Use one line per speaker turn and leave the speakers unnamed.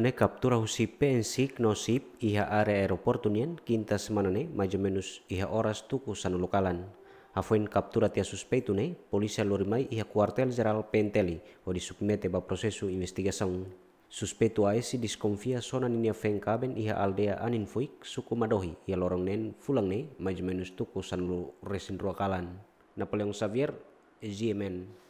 ne kaptura husipe pensik sik nosip iha are aeroportunien kinta semanane majamenus iha oras tuku lokalan. Afoin kaptura tia ne polisi lorimai iha kuartel jeral penteli o disukmete ba prosesu investigasaun. Suspetu aesi diskonfia sona ninia kaben iha aldea fuik suku madohi ia lorong nen fulangne majamenus tuku sanu resin ruakalan. Napoleon Xavier, GMN.